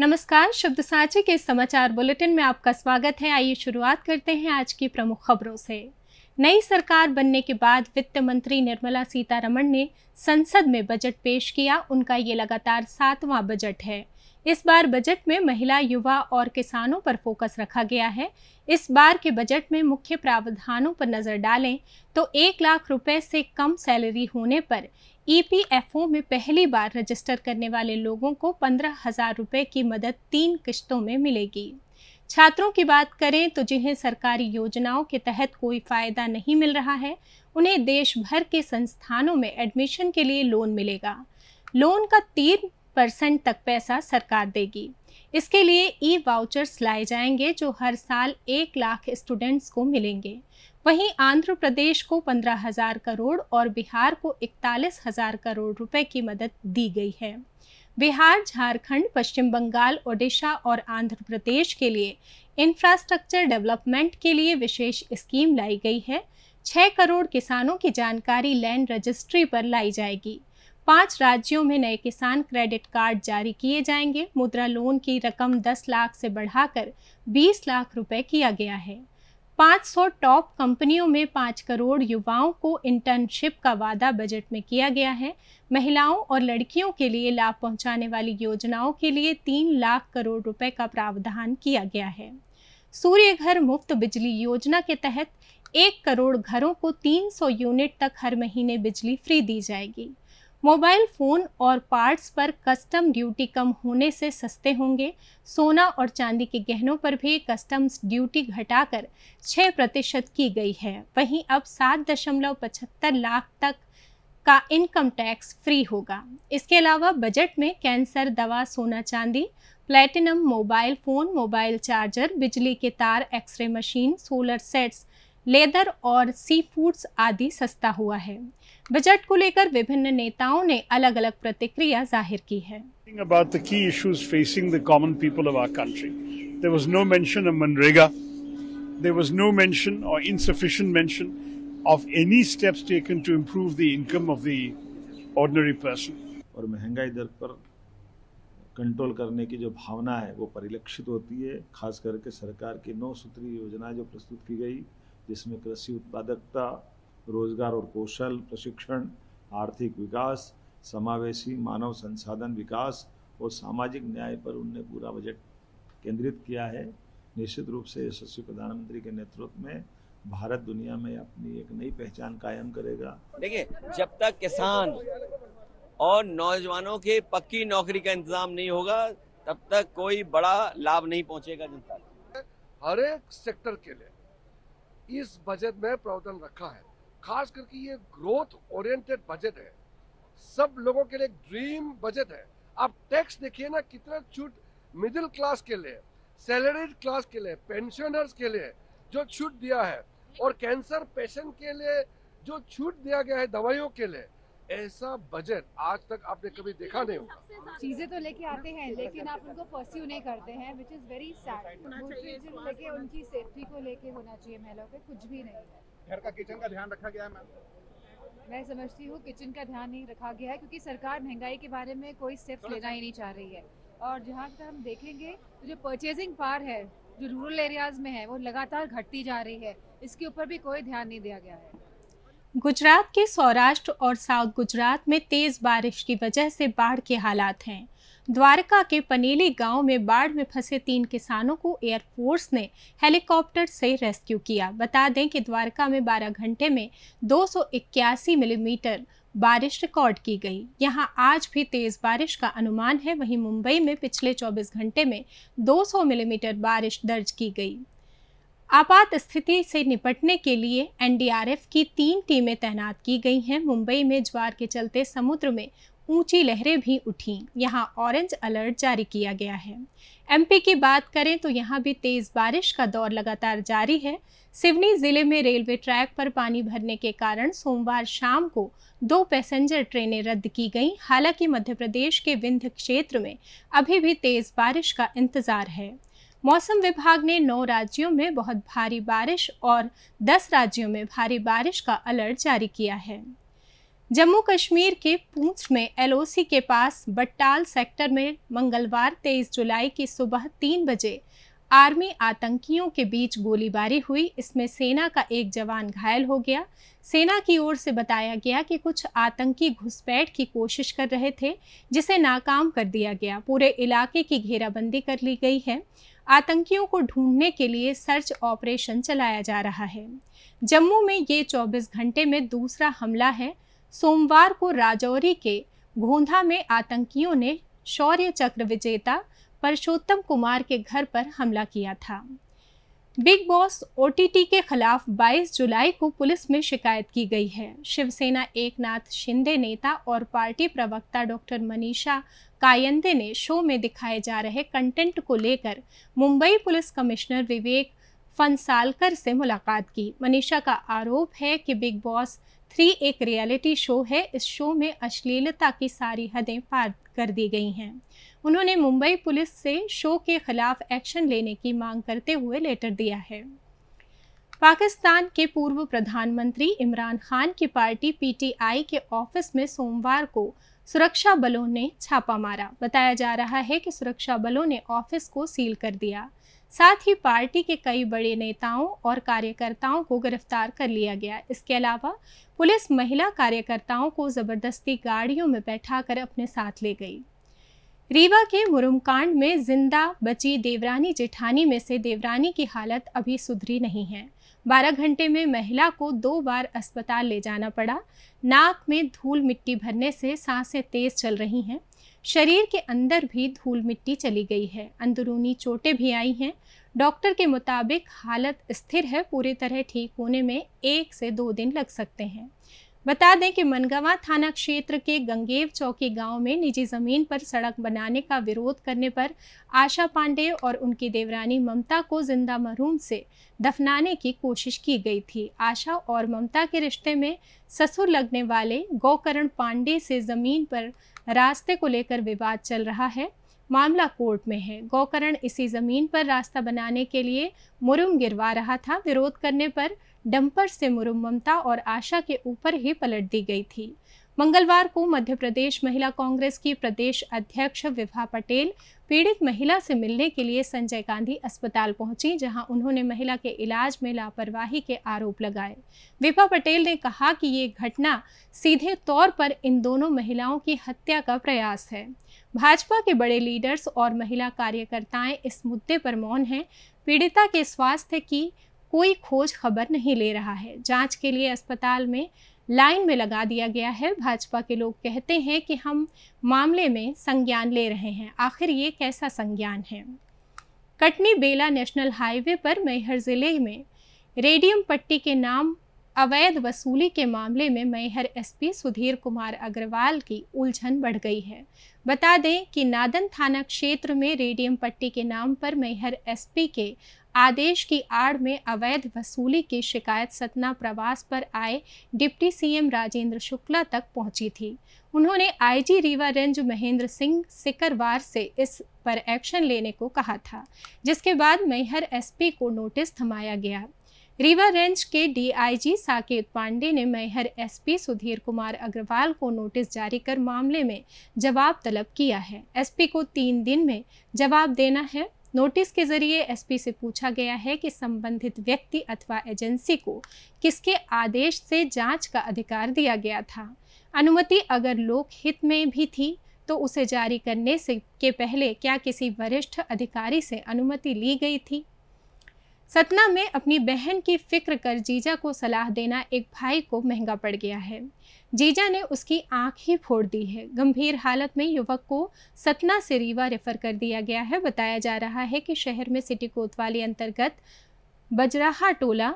नमस्कार शब्द साझे के समाचार बुलेटिन में आपका स्वागत है आइए शुरुआत करते हैं आज की प्रमुख खबरों से नई सरकार बनने के बाद वित्त मंत्री निर्मला सीतारमण ने संसद में बजट पेश किया उनका ये लगातार सातवां बजट है इस बार बजट में महिला युवा और किसानों पर फोकस रखा गया है इस बार के बजट में मुख्य प्रावधानों पर नज़र डालें तो एक लाख रुपए से कम सैलरी होने पर ईपीएफओ में पहली बार रजिस्टर करने वाले लोगों को पंद्रह हज़ार रुपए की मदद तीन किश्तों में मिलेगी छात्रों की बात करें तो जिन्हें सरकारी योजनाओं के तहत कोई फ़ायदा नहीं मिल रहा है उन्हें देश भर के संस्थानों में एडमिशन के लिए लोन मिलेगा लोन का तीन परसेंट तक पैसा सरकार देगी इसके लिए ई वाउचर्स लाए जाएंगे जो हर साल एक लाख स्टूडेंट्स को मिलेंगे वहीं आंध्र प्रदेश को पंद्रह हज़ार करोड़ और बिहार को इकतालीस हज़ार करोड़ रुपए की मदद दी गई है बिहार झारखंड पश्चिम बंगाल ओडिशा और आंध्र प्रदेश के लिए इंफ्रास्ट्रक्चर डेवलपमेंट के लिए विशेष स्कीम लाई गई है छः करोड़ किसानों की जानकारी लैंड रजिस्ट्री पर लाई जाएगी पांच राज्यों में नए किसान क्रेडिट कार्ड जारी किए जाएंगे मुद्रा लोन की रकम 10 लाख से बढ़ाकर 20 लाख रुपए किया गया है 500 टॉप कंपनियों में 5 करोड़ युवाओं को इंटर्नशिप का वादा बजट में किया गया है महिलाओं और लड़कियों के लिए लाभ पहुंचाने वाली योजनाओं के लिए 3 लाख करोड़ रुपए का प्रावधान किया गया है सूर्य घर मुफ्त बिजली योजना के तहत एक करोड़ घरों को 300 यूनिट तक हर महीने बिजली फ्री दी जाएगी मोबाइल फ़ोन और पार्ट्स पर कस्टम ड्यूटी कम होने से सस्ते होंगे सोना और चांदी के गहनों पर भी कस्टम्स ड्यूटी घटाकर 6 प्रतिशत की गई है वहीं अब सात दशमलव पचहत्तर लाख तक का इनकम टैक्स फ्री होगा इसके अलावा बजट में कैंसर दवा सोना चांदी platinum mobile phone mobile charger बिजली के तार x-ray machine solar sets leather और सी फूड्स आदि सस्ता हुआ है बजट को लेकर विभिन्न नेताओं ने अलग अलग प्रतिक्रिया जाहिर की है about the key issues facing the common people of our country. There was no mention of Manrega. There was no mention or insufficient mention of any steps taken to improve the income of the ordinary person. और महंगाई दर पर control करने की जो भावना है वो परिलक्षित होती है खास करके सरकार की नौ सूत्री योजना जो प्रस्तुत की गई जिसमें कृषि उत्पादकता रोजगार और कौशल प्रशिक्षण आर्थिक विकास समावेशी मानव संसाधन विकास और सामाजिक न्याय पर उनने पूरा बजट केंद्रित किया है निश्चित रूप से यशस्वी प्रधानमंत्री के नेतृत्व में भारत दुनिया में अपनी एक नई पहचान कायम करेगा देखिए जब तक किसान और नौजवानों के पक्की नौकरी का इंतजाम नहीं होगा तब तक कोई बड़ा लाभ नहीं पहुंचेगा जनता हर एक सेक्टर के लिए इस बजट में प्रावधान रखा है खास करके ये ग्रोथ ओरिएंटेड बजट है सब लोगों के लिए ड्रीम बजट है आप टैक्स देखिए ना कितना छूट मिडिल क्लास के लिए सैलरीड क्लास के लिए पेंशनर्स के लिए जो छूट दिया है और कैंसर पेशेंट के लिए जो छूट दिया गया है दवाइयों के लिए ऐसा बजट आज तक आपने कभी देखा नहीं होगा चीजें तो लेके आते हैं लेकिन आप उनको परस्यू नहीं करते हैं विच इज वेरी सैड लेके उनकी सेफ्टी को लेके होना चाहिए महिलाओं पे कुछ भी नहीं है घर का किचन का ध्यान रखा गया है मैम मैं समझती हूँ किचन का ध्यान नहीं रखा गया है क्योंकि सरकार महंगाई के बारे में कोई स्टेप्स लेना ही नहीं चाह रही है और जहाँ तक हम देखेंगे तो जो परचेजिंग पार है जो रूरल एरियाज में है वो लगातार घटती जा रही है इसके ऊपर भी कोई ध्यान नहीं दिया गया है गुजरात के सौराष्ट्र और साउथ गुजरात में तेज बारिश की वजह से बाढ़ के हालात हैं द्वारका के पनीली गांव में बाढ़ में फंसे तीन किसानों को एयरफोर्स ने हेलीकॉप्टर से रेस्क्यू किया बता दें कि द्वारका में 12 घंटे में दो मिलीमीटर mm बारिश रिकॉर्ड की गई यहां आज भी तेज बारिश का अनुमान है वहीं मुंबई में पिछले 24 घंटे में 200 मिलीमीटर mm बारिश दर्ज की गई आपात स्थिति से निपटने के लिए एनडीआरएफ की तीन टीमें तैनात की गई हैं मुंबई में ज्वार के चलते समुद्र में ऊंची लहरें भी उठीं यहां ऑरेंज अलर्ट जारी किया गया है एमपी की बात करें तो यहां भी तेज़ बारिश का दौर लगातार जारी है सिवनी ज़िले में रेलवे ट्रैक पर पानी भरने के कारण सोमवार शाम को दो पैसेंजर ट्रेनें रद्द की गईं हालांकि मध्य प्रदेश के विंध्य क्षेत्र में अभी भी तेज़ बारिश का इंतज़ार है मौसम विभाग ने नौ राज्यों में बहुत भारी बारिश और दस राज्यों में भारी बारिश का अलर्ट जारी किया है जम्मू कश्मीर के पूंछ में एलओसी के पास बट्टाल सेक्टर में मंगलवार 23 जुलाई की सुबह तीन बजे आर्मी आतंकियों के बीच गोलीबारी हुई इसमें सेना का एक जवान घायल हो गया सेना की ओर से बताया गया कि कुछ आतंकी घुसपैठ की कोशिश कर रहे थे जिसे नाकाम कर दिया गया पूरे इलाके की घेराबंदी कर ली गई है आतंकियों को ढूंढने के लिए सर्च ऑपरेशन चलाया जा रहा है जम्मू में ये 24 घंटे में दूसरा हमला है सोमवार को राजौरी के घोंधा में आतंकियों ने शौर्य चक्र विजेता परशोत्तम कुमार के घर पर हमला किया था बिग बॉस ओटीटी के खिलाफ 22 जुलाई को पुलिस में शिकायत की गई है शिवसेना एकनाथ शिंदे नेता और पार्टी प्रवक्ता डॉक्टर मनीषा कायंदे ने शो में दिखाए जा रहे कंटेंट को लेकर मुंबई पुलिस कमिश्नर विवेक फंसालकर से मुलाकात की मनीषा का आरोप है कि बिग बॉस थ्री एक रियलिटी शो है इस शो में अश्लीलता की सारी हदें पार कर दी गई हैं उन्होंने मुंबई पुलिस से शो के खिलाफ एक्शन लेने की मांग करते हुए लेटर दिया है पाकिस्तान के पूर्व प्रधानमंत्री इमरान खान की पार्टी पीटीआई के ऑफिस में सोमवार को सुरक्षा बलों ने छापा मारा बताया जा रहा है कि सुरक्षा बलों ने ऑफिस को सील कर दिया साथ ही पार्टी के कई बड़े नेताओं और कार्यकर्ताओं को गिरफ्तार कर लिया गया इसके अलावा पुलिस महिला कार्यकर्ताओं को ज़बरदस्ती गाड़ियों में बैठाकर अपने साथ ले गई रीवा के मुरुमकांड में जिंदा बची देवरानी जेठानी में से देवरानी की हालत अभी सुधरी नहीं है बारह घंटे में महिला को दो बार अस्पताल ले जाना पड़ा नाक में धूल मिट्टी भरने से सांसें तेज चल रही हैं शरीर के अंदर भी धूल मिट्टी चली गई है अंदरूनी चोटें भी आई हैं डॉक्टर के मुताबिक हालत स्थिर है पूरी तरह ठीक होने में एक से दो दिन लग सकते हैं बता दें कि मनगवा थाना क्षेत्र के गंगेव चौकी गांव में निजी जमीन पर सड़क बनाने का विरोध करने पर आशा पांडे और उनकी देवरानी ममता को जिंदा मरूम से दफनाने की कोशिश की गई थी आशा और ममता के रिश्ते में ससुर लगने वाले गौकरण पांडे से जमीन पर रास्ते को लेकर विवाद चल रहा है मामला कोर्ट में है गौकरण इसी जमीन पर रास्ता बनाने के लिए मुरुम गिरवा रहा था विरोध करने पर डंपर से मुरुम ममता और आशा के ऊपर ही पलट दी गई थी मंगलवार को मध्य प्रदेश महिला कांग्रेस की प्रदेश अध्यक्ष विभा पटेल पीड़ित महिला से मिलने के लिए संजय गांधी अस्पताल पहुंची जहां उन्होंने महिला के इलाज में लापरवाही के आरोप लगाए विभा पटेल ने कहा कि ये घटना सीधे तौर पर इन दोनों महिलाओं की हत्या का प्रयास है भाजपा के बड़े लीडर्स और महिला कार्यकर्ताएं इस मुद्दे पर मौन हैं पीड़िता के स्वास्थ्य की कोई खोज खबर नहीं ले रहा है जांच के लिए अस्पताल में लाइन में लगा दिया गया है भाजपा के लोग कहते हैं कि हम मामले में संज्ञान ले रहे हैं आखिर ये कैसा संज्ञान है कटनी बेला नेशनल हाईवे पर मैहर ज़िले में रेडियम पट्टी के नाम अवैध वसूली के मामले में मैहर एसपी सुधीर कुमार अग्रवाल की उलझन बढ़ गई है बता दें कि नादन थाना क्षेत्र में रेडियम पट्टी के नाम पर मैहर एसपी के आदेश की आड़ में अवैध वसूली की शिकायत सतना प्रवास पर आए डिप्टी सीएम राजेंद्र शुक्ला तक पहुंची थी उन्होंने आईजी रीवा रेंज महेंद्र सिंह सिकरवार से इस पर एक्शन लेने को कहा था जिसके बाद मैहर एसपी को नोटिस थमाया गया रीवा रेंज के डीआईजी साकेत पांडे ने मैहर एसपी सुधीर कुमार अग्रवाल को नोटिस जारी कर मामले में जवाब तलब किया है एसपी को तीन दिन में जवाब देना है नोटिस के जरिए एसपी से पूछा गया है कि संबंधित व्यक्ति अथवा एजेंसी को किसके आदेश से जांच का अधिकार दिया गया था अनुमति अगर लोकहित में भी थी तो उसे जारी करने से के पहले क्या किसी वरिष्ठ अधिकारी से अनुमति ली गई थी सतना में अपनी बहन की फिक्र कर जीजा को सलाह देना एक भाई को महंगा पड़ गया है जीजा ने उसकी आंख ही फोड़ दी है गंभीर हालत में युवक को सतना से रीवा रेफर कर दिया गया है बताया जा रहा है कि शहर में सिटी कोतवाली अंतर्गत बजराहा टोला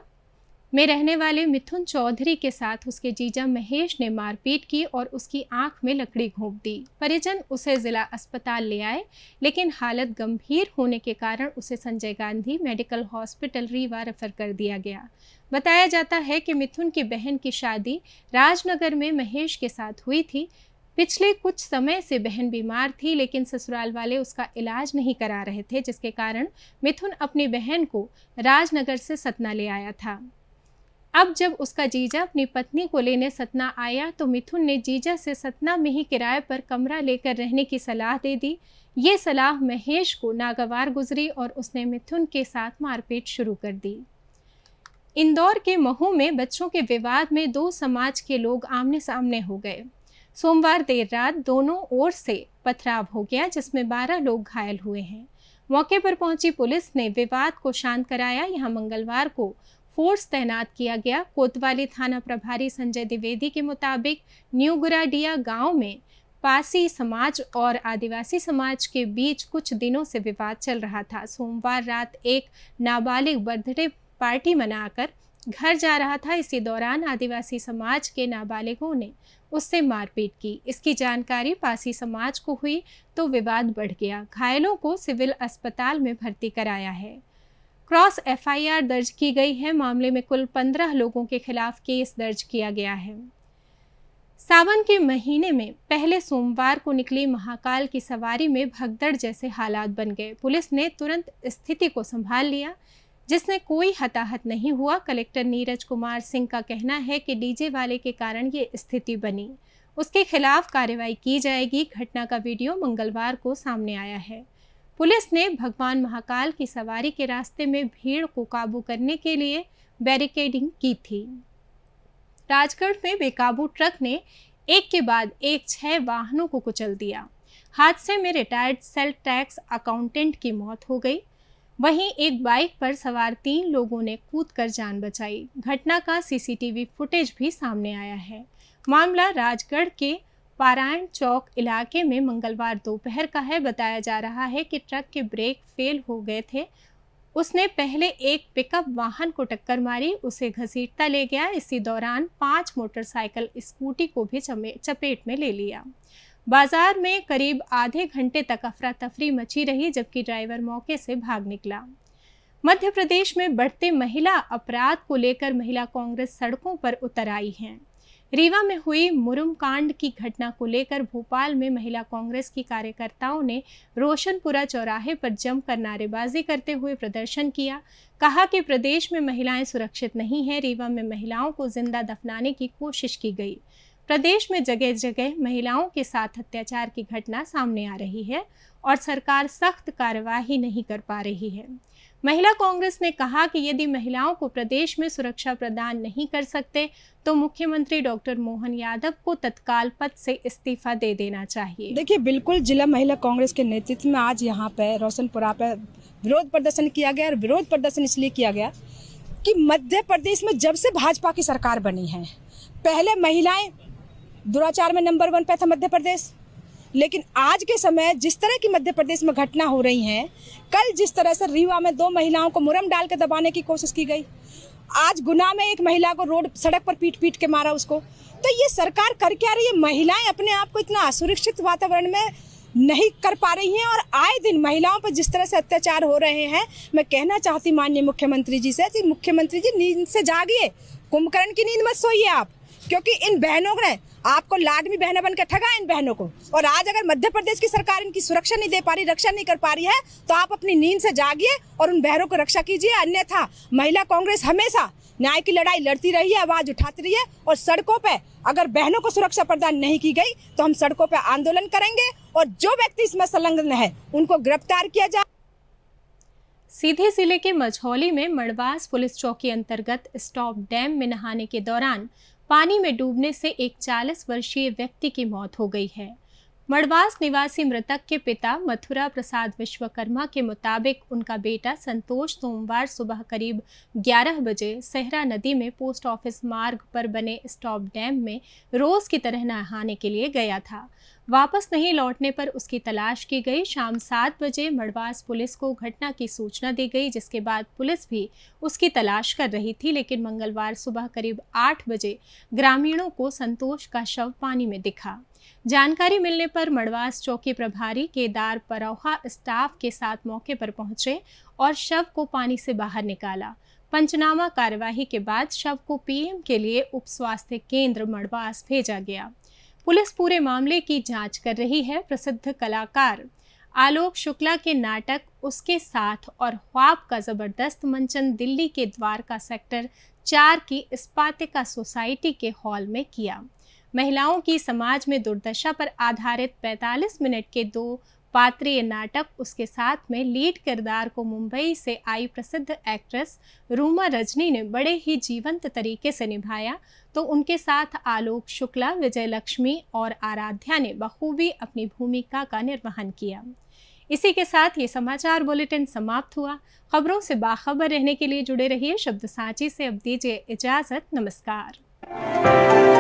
में रहने वाले मिथुन चौधरी के साथ उसके जीजा महेश ने मारपीट की और उसकी आंख में लकड़ी घोंप दी परिजन उसे जिला अस्पताल ले आए लेकिन हालत गंभीर होने के कारण उसे Sanjay Gandhi medical hospital Rewa refer कर दिया गया बताया जाता है कि मिथुन की बहन की शादी राजनगर में महेश के साथ हुई थी पिछले कुछ समय से बहन बीमार थी लेकिन ससुराल वाले उसका इलाज नहीं करा रहे थे जिसके कारण मिथुन अपनी बहन को राजनगर से सतना ले आया था अब जब उसका जीजा अपनी पत्नी को लेने सतना आया तो मिथुन ने जीजा से सतना में ही किराए पर कमरा लेकर रहने की सलाह दे दी ये सलाह महेश को नागवार गुजरी और उसने मिथुन के साथ मारपीट शुरू कर दी इंदौर के महू में बच्चों के विवाद में दो समाज के लोग आमने सामने हो गए सोमवार देर रात दोनों ओर से पथराव हो गया जिसमें 12 लोग घायल हुए हैं मौके पर पहुंची पुलिस ने विवाद को शांत कराया यहां मंगलवार को फोर्स तैनात किया गया कोतवाली थाना प्रभारी संजय द्विवेदी के मुताबिक न्यू गुराडिया गांव में पासी समाज और आदिवासी समाज के बीच कुछ दिनों से विवाद चल रहा था सोमवार रात एक नाबालिग बर्थडे पार्टी मनाकर घर जा रहा था इसी दौरान आदिवासी समाज के नाबालिगों ने उससे मारपीट की इसकी जानकारी पासी समाज को हुई तो विवाद बढ़ गया घायलों को सिविल अस्पताल में भर्ती कराया है क्रॉस एफआईआर दर्ज की गई है मामले में कुल पंद्रह लोगों के खिलाफ केस दर्ज किया गया है सावन के महीने में पहले सोमवार को निकली महाकाल की सवारी में भगदड़ जैसे हालात बन गए पुलिस ने तुरंत स्थिति को संभाल लिया जिसने कोई हताहत नहीं हुआ कलेक्टर नीरज कुमार सिंह का कहना है कि डीजे वाले के कारण ये स्थिति बनी उसके खिलाफ कार्रवाई की जाएगी घटना का वीडियो मंगलवार को सामने आया है पुलिस ने भगवान महाकाल की सवारी के रास्ते में भीड़ को काबू करने के लिए बैरिकेडिंग की थी राजगढ़ में बेकाबू ट्रक ने एक के बाद एक छह वाहनों को कुचल दिया हादसे में रिटायर्ड सेल टैक्स अकाउंटेंट की मौत हो गई वहीं एक बाइक पर सवार तीन लोगों ने कूद कर जान बचाई घटना का सीसीटीवी फुटेज भी सामने आया है मामला राजगढ़ के पारायण चौक इलाके में मंगलवार दोपहर का है बताया जा रहा है कि ट्रक के ब्रेक फेल हो गए थे उसने पहले एक पिकअप वाहन को टक्कर मारी उसे घसीटता ले गया इसी दौरान पांच मोटरसाइकिल स्कूटी को भी चपेट में ले लिया बाजार में करीब आधे घंटे तक अफरा तफरी मची रही जबकि ड्राइवर मौके से भाग निकला मध्य प्रदेश में बढ़ते महिला अपराध को लेकर महिला कांग्रेस सड़कों पर उतर आई हैं रीवा में हुई मुरुम कांड की घटना को लेकर भोपाल में महिला कांग्रेस की कार्यकर्ताओं ने रोशनपुरा चौराहे पर जमकर नारेबाजी करते हुए प्रदर्शन किया कहा कि प्रदेश में महिलाएं सुरक्षित नहीं हैं रीवा में महिलाओं को जिंदा दफनाने की कोशिश की गई प्रदेश में जगह जगह महिलाओं के साथ अत्याचार की घटना सामने आ रही है और सरकार सख्त कार्यवाही नहीं कर पा रही है महिला कांग्रेस ने कहा कि यदि महिलाओं को प्रदेश में सुरक्षा प्रदान नहीं कर सकते तो मुख्यमंत्री डॉक्टर मोहन यादव को तत्काल पद से इस्तीफा दे देना चाहिए देखिए बिल्कुल जिला महिला कांग्रेस के नेतृत्व में आज यहाँ पे रोशनपुरा पे विरोध प्रदर्शन किया गया और विरोध प्रदर्शन इसलिए किया गया कि मध्य प्रदेश में जब से भाजपा की सरकार बनी है पहले महिलाएं दुराचार में नंबर वन पे था मध्य प्रदेश लेकिन आज के समय जिस तरह की मध्य प्रदेश में घटना हो रही है कल जिस तरह से रीवा में दो महिलाओं को मुरम डाल के दबाने की कोशिश की गई आज गुना में एक महिला को रोड सड़क पर पीट पीट के मारा उसको तो ये सरकार कर क्या रही है महिलाएं अपने आप को इतना असुरक्षित वातावरण में नहीं कर पा रही हैं और आए दिन महिलाओं पर जिस तरह से अत्याचार हो रहे हैं मैं कहना चाहती माननीय मुख्यमंत्री जी से कि मुख्यमंत्री जी नींद से जागिए कुंभकर्ण की नींद मत सोइए आप क्योंकि इन बहनों ने आपको लाडमी बहनें बनकर ठगा इन बहनों को और आज अगर मध्य प्रदेश की सरकार इनकी सुरक्षा नहीं दे पा रही रक्षा नहीं कर पा रही है तो आप अपनी नींद से जागिए और उन बहनों को रक्षा कीजिए अन्यथा महिला कांग्रेस हमेशा न्याय की लड़ाई लड़ती रही है आवाज उठाती रही है और सड़कों पर अगर बहनों को सुरक्षा प्रदान नहीं की गई तो हम सड़कों पर आंदोलन करेंगे और जो व्यक्ति इसमें संलग्न है उनको गिरफ्तार किया जाए सीधे जिले के मझौली में मड़वास पुलिस चौकी अंतर्गत स्टॉप डैम में नहाने के दौरान पानी में डूबने से एक चालीस वर्षीय व्यक्ति की मौत हो गई है मड़वास निवासी मृतक के पिता मथुरा प्रसाद विश्वकर्मा के मुताबिक उनका बेटा संतोष सोमवार सुबह करीब 11 बजे सहरा नदी में पोस्ट ऑफिस मार्ग पर बने स्टॉप डैम में रोज की तरह नहाने के लिए गया था वापस नहीं लौटने पर उसकी तलाश की गई शाम सात बजे मड़वास पुलिस को घटना की सूचना दी गई जिसके बाद पुलिस भी उसकी तलाश कर रही थी लेकिन मंगलवार सुबह करीब आठ बजे ग्रामीणों को संतोष का शव पानी में दिखा जानकारी मिलने पर मड़वास चौकी प्रभारी केदार परोहा स्टाफ के साथ मौके पर पहुंचे और शव को पानी से बाहर निकाला पंचनामा कार्यवाही के बाद शव को पीएम के लिए उप स्वास्थ्य केंद्र मड़वास भेजा गया पुलिस पूरे मामले की जांच कर रही है प्रसिद्ध कलाकार आलोक शुक्ला के नाटक उसके साथ और ख्वाब का ज़बरदस्त मंचन दिल्ली के द्वारका सेक्टर चार की इस्पातिका सोसाइटी के हॉल में किया महिलाओं की समाज में दुर्दशा पर आधारित 45 मिनट के दो पात्रीय नाटक उसके साथ में लीड किरदार को मुंबई से आई प्रसिद्ध एक्ट्रेस रूमा रजनी ने बड़े ही जीवंत तरीके से निभाया तो उनके साथ आलोक शुक्ला विजय लक्ष्मी और आराध्या ने बखूबी अपनी भूमिका का निर्वहन किया इसी के साथ ये समाचार बुलेटिन समाप्त हुआ खबरों से बाखबर रहने के लिए जुड़े रहिए शब्द सांची से अब दीजिए इजाज़त नमस्कार